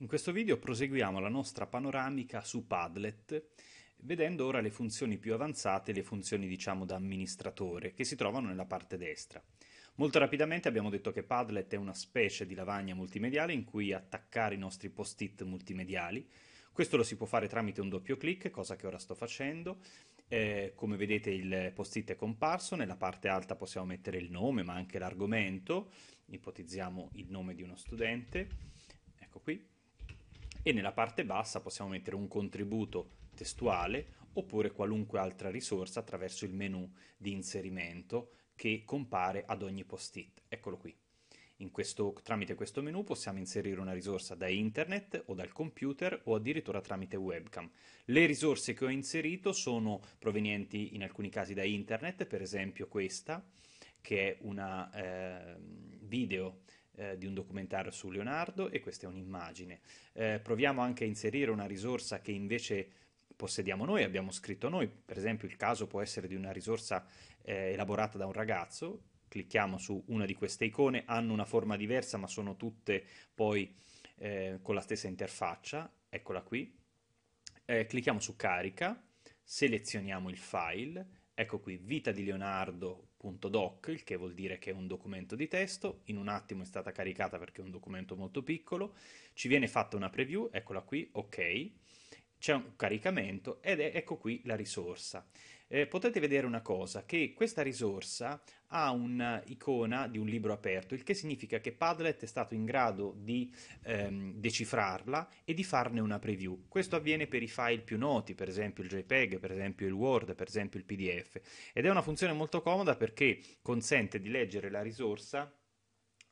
In questo video proseguiamo la nostra panoramica su Padlet vedendo ora le funzioni più avanzate, le funzioni diciamo da amministratore che si trovano nella parte destra. Molto rapidamente abbiamo detto che Padlet è una specie di lavagna multimediale in cui attaccare i nostri post-it multimediali. Questo lo si può fare tramite un doppio clic, cosa che ora sto facendo. Eh, come vedete il post-it è comparso, nella parte alta possiamo mettere il nome ma anche l'argomento, ipotizziamo il nome di uno studente, ecco qui, e nella parte bassa possiamo mettere un contributo testuale oppure qualunque altra risorsa attraverso il menu di inserimento che compare ad ogni post-it. Eccolo qui. Questo, tramite questo menu possiamo inserire una risorsa da internet o dal computer o addirittura tramite webcam. Le risorse che ho inserito sono provenienti in alcuni casi da internet, per esempio questa che è una eh, video eh, di un documentario su Leonardo e questa è un'immagine. Eh, proviamo anche a inserire una risorsa che invece possediamo noi, abbiamo scritto noi, per esempio il caso può essere di una risorsa eh, elaborata da un ragazzo, clicchiamo su una di queste icone, hanno una forma diversa ma sono tutte poi eh, con la stessa interfaccia, eccola qui, eh, clicchiamo su carica, selezioniamo il file, ecco qui vita di Leonardo .doc, il che vuol dire che è un documento di testo, in un attimo è stata caricata perché è un documento molto piccolo, ci viene fatta una preview, eccola qui, ok, c'è un caricamento ed è, ecco qui la risorsa. Eh, potete vedere una cosa, che questa risorsa ha un'icona di un libro aperto, il che significa che Padlet è stato in grado di ehm, decifrarla e di farne una preview. Questo avviene per i file più noti, per esempio il JPEG, per esempio il Word, per esempio il PDF. Ed è una funzione molto comoda perché consente di leggere la risorsa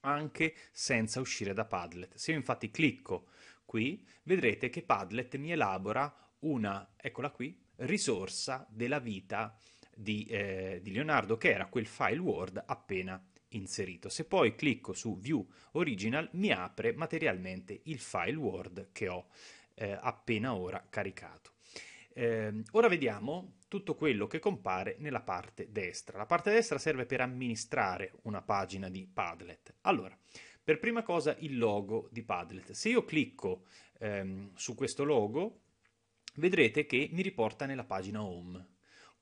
anche senza uscire da Padlet. Se io infatti clicco Qui vedrete che Padlet mi elabora una, eccola qui, risorsa della vita di, eh, di Leonardo, che era quel file Word appena inserito. Se poi clicco su View Original, mi apre materialmente il file Word che ho eh, appena ora caricato. Eh, ora vediamo tutto quello che compare nella parte destra. La parte destra serve per amministrare una pagina di Padlet. Allora, per prima cosa il logo di Padlet. Se io clicco ehm, su questo logo, vedrete che mi riporta nella pagina home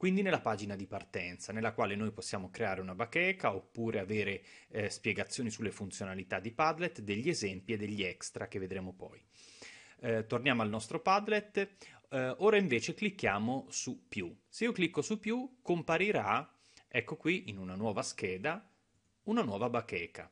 quindi nella pagina di partenza, nella quale noi possiamo creare una bacheca oppure avere eh, spiegazioni sulle funzionalità di Padlet, degli esempi e degli extra che vedremo poi. Eh, torniamo al nostro Padlet, eh, ora invece clicchiamo su più. Se io clicco su più comparirà, ecco qui in una nuova scheda, una nuova bacheca.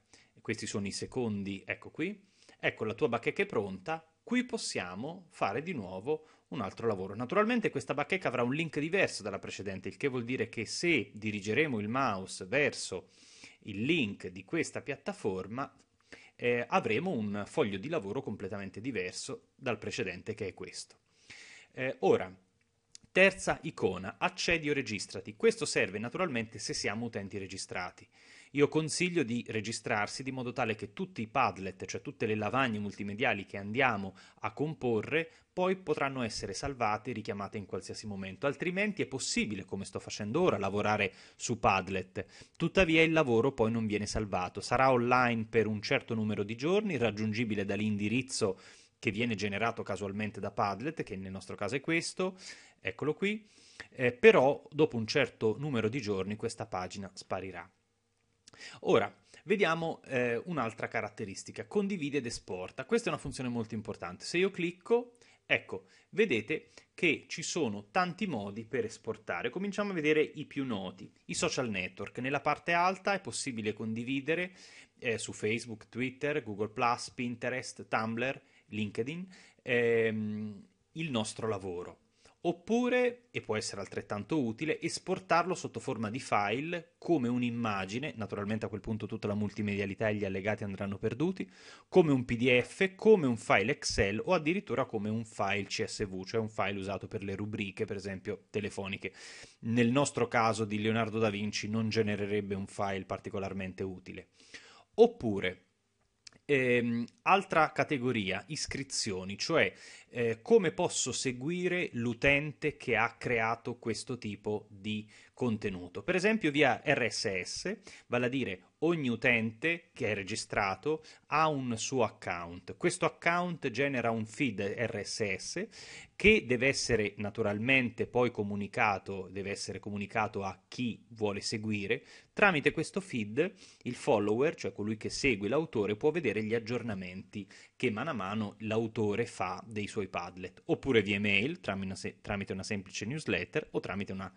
Questi sono i secondi, ecco qui. Ecco la tua bacheca è pronta, qui possiamo fare di nuovo un altro lavoro. Naturalmente questa bacheca avrà un link diverso dalla precedente, il che vuol dire che se dirigeremo il mouse verso il link di questa piattaforma, eh, avremo un foglio di lavoro completamente diverso dal precedente che è questo. Eh, ora, terza icona, accedi o registrati. Questo serve naturalmente se siamo utenti registrati. Io consiglio di registrarsi di modo tale che tutti i Padlet, cioè tutte le lavagne multimediali che andiamo a comporre, poi potranno essere salvate e richiamate in qualsiasi momento, altrimenti è possibile, come sto facendo ora, lavorare su Padlet. Tuttavia il lavoro poi non viene salvato, sarà online per un certo numero di giorni, raggiungibile dall'indirizzo che viene generato casualmente da Padlet, che nel nostro caso è questo, eccolo qui, eh, però dopo un certo numero di giorni questa pagina sparirà. Ora, vediamo eh, un'altra caratteristica, condivide ed esporta. Questa è una funzione molto importante. Se io clicco, ecco, vedete che ci sono tanti modi per esportare. Cominciamo a vedere i più noti, i social network. Nella parte alta è possibile condividere eh, su Facebook, Twitter, Google ⁇ Pinterest, Tumblr, LinkedIn, ehm, il nostro lavoro oppure, e può essere altrettanto utile, esportarlo sotto forma di file come un'immagine, naturalmente a quel punto tutta la multimedialità e gli allegati andranno perduti, come un PDF, come un file Excel o addirittura come un file CSV, cioè un file usato per le rubriche, per esempio, telefoniche. Nel nostro caso di Leonardo da Vinci non genererebbe un file particolarmente utile. Oppure Ehm, altra categoria, iscrizioni, cioè eh, come posso seguire l'utente che ha creato questo tipo di contenuto, per esempio via RSS, vale a dire ogni utente che è registrato ha un suo account. Questo account genera un feed RSS che deve essere naturalmente poi comunicato, deve essere comunicato a chi vuole seguire. Tramite questo feed il follower, cioè colui che segue l'autore, può vedere gli aggiornamenti che mano a mano l'autore fa dei suoi Padlet, oppure via mail tramite una semplice newsletter o tramite una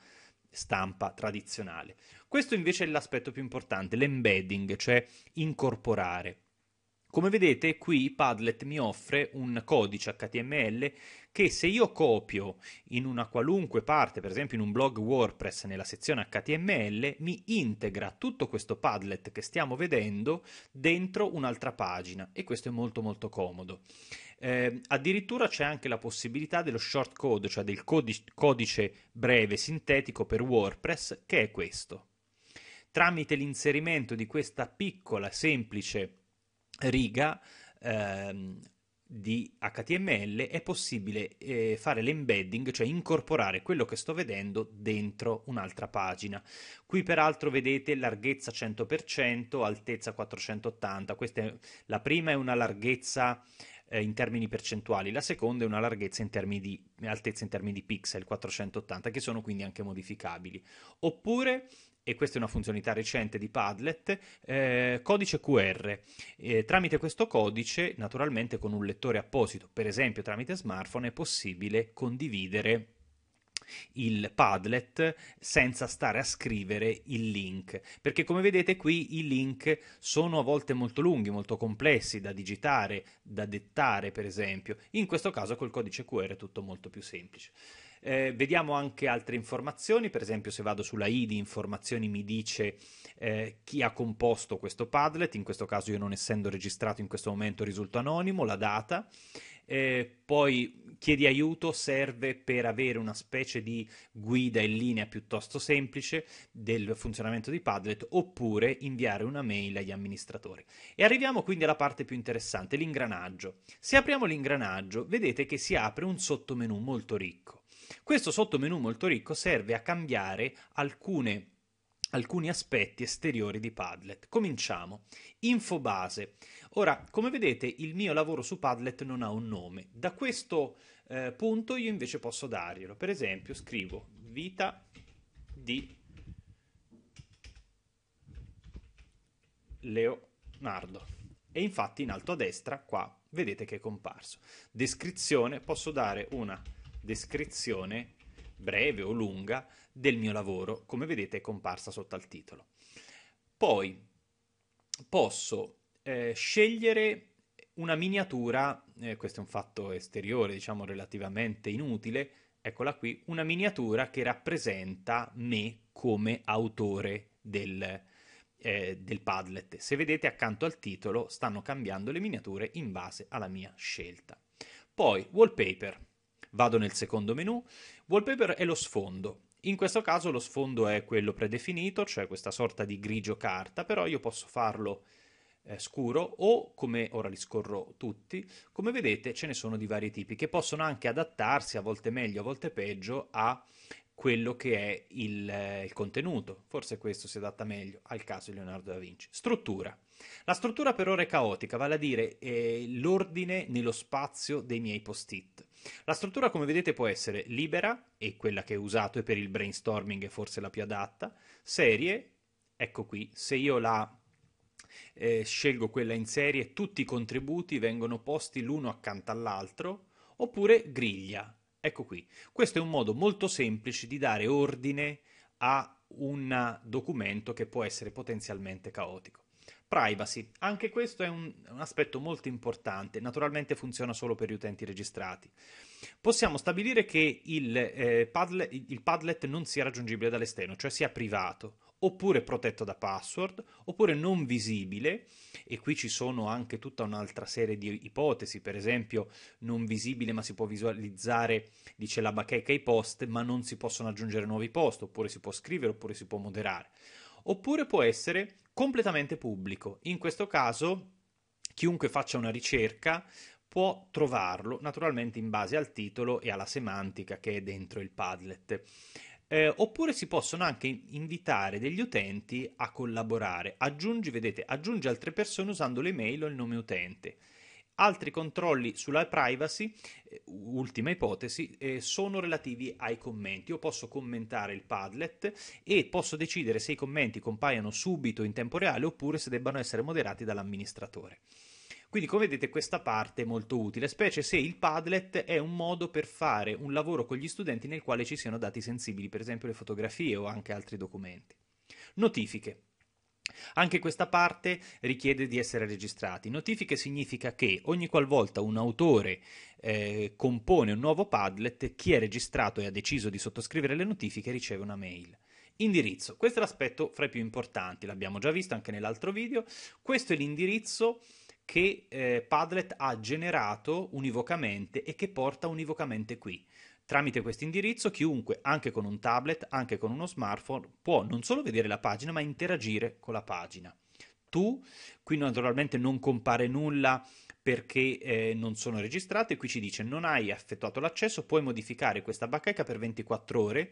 stampa tradizionale. Questo invece è l'aspetto più importante, l'embedding, cioè incorporare. Come vedete qui Padlet mi offre un codice HTML che se io copio in una qualunque parte, per esempio in un blog WordPress nella sezione HTML, mi integra tutto questo Padlet che stiamo vedendo dentro un'altra pagina e questo è molto molto comodo. Eh, addirittura c'è anche la possibilità dello short code, cioè del codice, breve sintetico per WordPress che è questo. Tramite l'inserimento di questa piccola semplice riga ehm, di HTML è possibile eh, fare l'embedding, cioè incorporare quello che sto vedendo dentro un'altra pagina. Qui peraltro vedete larghezza 100%, altezza 480. Questa è, la prima è una larghezza eh, in termini percentuali, la seconda è una larghezza in termini di altezza in termini di pixel 480 che sono quindi anche modificabili. Oppure e questa è una funzionalità recente di Padlet, eh, codice QR. Eh, tramite questo codice, naturalmente con un lettore apposito, per esempio tramite smartphone, è possibile condividere il Padlet senza stare a scrivere il link, perché come vedete qui i link sono a volte molto lunghi, molto complessi da digitare, da dettare per esempio. In questo caso col codice QR è tutto molto più semplice. Eh, vediamo anche altre informazioni, per esempio se vado sulla I di informazioni mi dice eh, chi ha composto questo Padlet, in questo caso io non essendo registrato in questo momento risulto anonimo, la data. Eh, poi chiedi aiuto serve per avere una specie di guida in linea piuttosto semplice del funzionamento di Padlet oppure inviare una mail agli amministratori. E arriviamo quindi alla parte più interessante, l'ingranaggio. Se apriamo l'ingranaggio, vedete che si apre un sottomenu molto ricco. Questo sottomenu molto ricco serve a cambiare alcune alcuni aspetti esteriori di Padlet. Cominciamo. Info base. Ora, come vedete, il mio lavoro su Padlet non ha un nome. Da questo eh, punto io invece posso darglielo. Per esempio, scrivo vita di Leonardo. E infatti in alto a destra, qua, vedete che è comparso. Descrizione, posso dare una descrizione breve o lunga del mio lavoro, come vedete è comparsa sotto al titolo. Poi posso eh, scegliere una miniatura, eh, questo è un fatto esteriore, diciamo relativamente inutile, eccola qui, una miniatura che rappresenta me come autore del, eh, del Padlet. Se vedete accanto al titolo stanno cambiando le miniature in base alla mia scelta. Poi wallpaper Vado nel secondo menu, wallpaper è lo sfondo. In questo caso lo sfondo è quello predefinito, cioè questa sorta di grigio carta, però io posso farlo eh, scuro o come ora li scorro tutti, come vedete ce ne sono di vari tipi che possono anche adattarsi a volte meglio, a volte peggio a quello che è il, eh, il, contenuto. Forse questo si adatta meglio al caso di Leonardo da Vinci. Struttura. La struttura per ora è caotica, vale a dire eh, l'ordine nello spazio dei miei post-it. La struttura, come vedete, può essere libera, e quella che usato è per il brainstorming è forse la più adatta, serie, ecco qui, se io la eh, scelgo quella in serie, tutti i contributi vengono posti l'uno accanto all'altro, oppure griglia, ecco qui. Questo è un modo molto semplice di dare ordine a un documento che può essere potenzialmente caotico. Privacy, anche questo è un, un, aspetto molto importante, naturalmente funziona solo per gli utenti registrati. Possiamo stabilire che il, eh, padlet, il Padlet non sia raggiungibile dall'esterno, cioè sia privato, oppure protetto da password, oppure non visibile, e qui ci sono anche tutta un'altra serie di ipotesi, per esempio non visibile ma si può visualizzare, dice la bacheca, i post, ma non si possono aggiungere nuovi post, oppure si può scrivere, oppure si può moderare oppure può essere completamente pubblico. In questo caso chiunque faccia una ricerca può trovarlo, naturalmente in base al titolo e alla semantica che è dentro il Padlet. Eh, oppure si possono anche invitare degli utenti a collaborare. Aggiungi, vedete, aggiungi altre persone usando l'email o il nome utente. Altri controlli sulla privacy, eh, ultima ipotesi, eh, sono relativi ai commenti. Io posso commentare il Padlet e posso decidere se i commenti compaiono subito in tempo reale oppure se debbano essere moderati dall'amministratore. Quindi, come vedete, questa parte è molto utile, specie se il Padlet è un modo per fare un lavoro con gli studenti nel quale ci siano dati sensibili, per esempio le fotografie o anche altri documenti. Notifiche. Anche questa parte richiede di essere registrati. Notifiche significa che ogni qualvolta un autore eh, compone un nuovo Padlet, chi è registrato e ha deciso di sottoscrivere le notifiche riceve una mail. Indirizzo. Questo è l'aspetto fra i più importanti, l'abbiamo già visto anche nell'altro video. Questo è l'indirizzo che eh, Padlet ha generato univocamente e che porta univocamente qui. Tramite questo indirizzo chiunque, anche con un tablet, anche con uno smartphone, può non solo vedere la pagina, ma interagire con la pagina. Tu, qui naturalmente non compare nulla perché eh, non sono registrate, qui ci dice non hai effettuato l'accesso, puoi modificare questa bacheca per 24 ore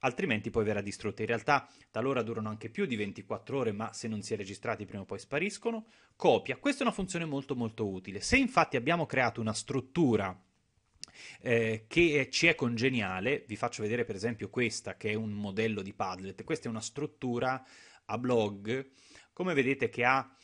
altrimenti poi verrà distrutta. In realtà talora durano anche più di 24 ore, ma se non si è registrati prima o poi spariscono. Copia, questa è una funzione molto molto utile. Se infatti abbiamo creato una struttura eh, che ci è congeniale. Vi faccio vedere per esempio questa che è un modello di Padlet. Questa è una struttura a blog, come vedete che ha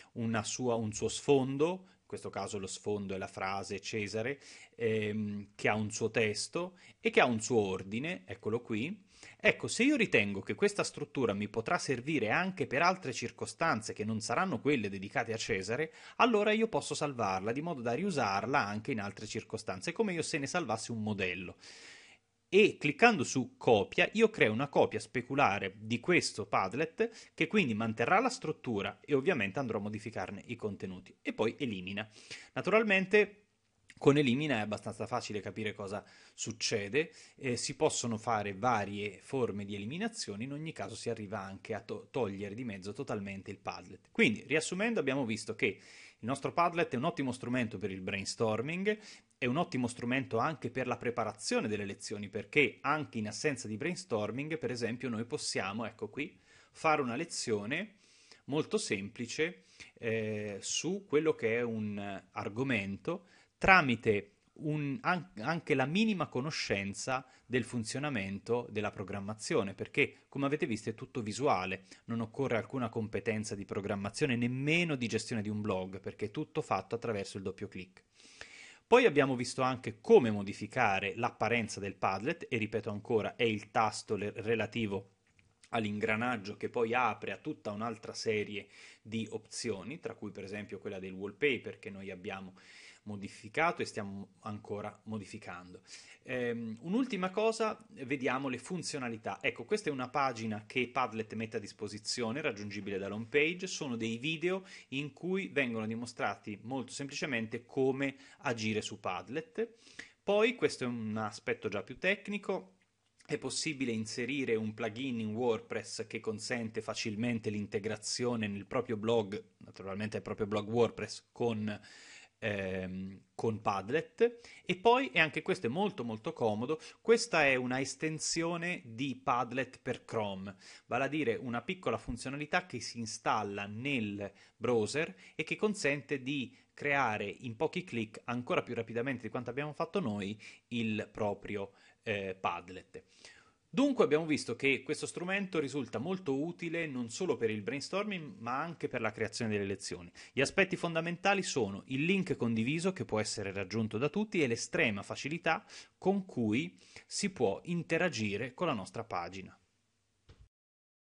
sua, un suo sfondo questo caso lo sfondo è la frase Cesare, ehm, che ha un suo testo e che ha un suo ordine, eccolo qui. Ecco, se io ritengo che questa struttura mi potrà servire anche per altre circostanze che non saranno quelle dedicate a Cesare, allora io posso salvarla di modo da riusarla anche in altre circostanze, come io se ne salvassi un modello e cliccando su copia io creo una copia speculare di questo Padlet che quindi manterrà la struttura e ovviamente andrò a modificarne i contenuti e poi elimina. Naturalmente con elimina è abbastanza facile capire cosa succede, eh, si possono fare varie forme di eliminazione, in ogni caso si arriva anche a to- togliere di mezzo totalmente il Padlet. Quindi, riassumendo, abbiamo visto che il nostro Padlet è un ottimo strumento per il brainstorming è un ottimo strumento anche per la preparazione delle lezioni, perché anche in assenza di brainstorming, per esempio, noi possiamo, ecco qui, fare una lezione molto semplice eh, su quello che è un argomento tramite un, anche la minima conoscenza del funzionamento della programmazione, perché come avete visto è tutto visuale, non occorre alcuna competenza di programmazione, nemmeno di gestione di un blog, perché è tutto fatto attraverso il doppio clic. Poi abbiamo visto anche come modificare l'apparenza del Padlet e ripeto ancora è il tasto relativo all'ingranaggio che poi apre a tutta un'altra serie di opzioni, tra cui per esempio quella del wallpaper che noi abbiamo modificato e stiamo ancora modificando. Ehm, un'ultima cosa, vediamo le funzionalità. Ecco, questa è una pagina che Padlet mette a disposizione, raggiungibile home page, sono dei video in cui vengono dimostrati molto semplicemente come agire su Padlet. Poi, questo è un aspetto già più tecnico, è possibile inserire un plugin in WordPress che consente facilmente l'integrazione nel proprio blog, naturalmente il proprio blog WordPress, con ehm, con Padlet e poi, e anche questo è molto molto comodo, questa è una estensione di Padlet per Chrome, vale a dire una piccola funzionalità che si installa nel browser e che consente di creare in pochi clic ancora più rapidamente di quanto abbiamo fatto noi il proprio eh, Padlet. Dunque abbiamo visto che questo strumento risulta molto utile non solo per il brainstorming ma anche per la creazione delle lezioni. Gli aspetti fondamentali sono il link condiviso che può essere raggiunto da tutti e l'estrema facilità con cui si può interagire con la nostra pagina.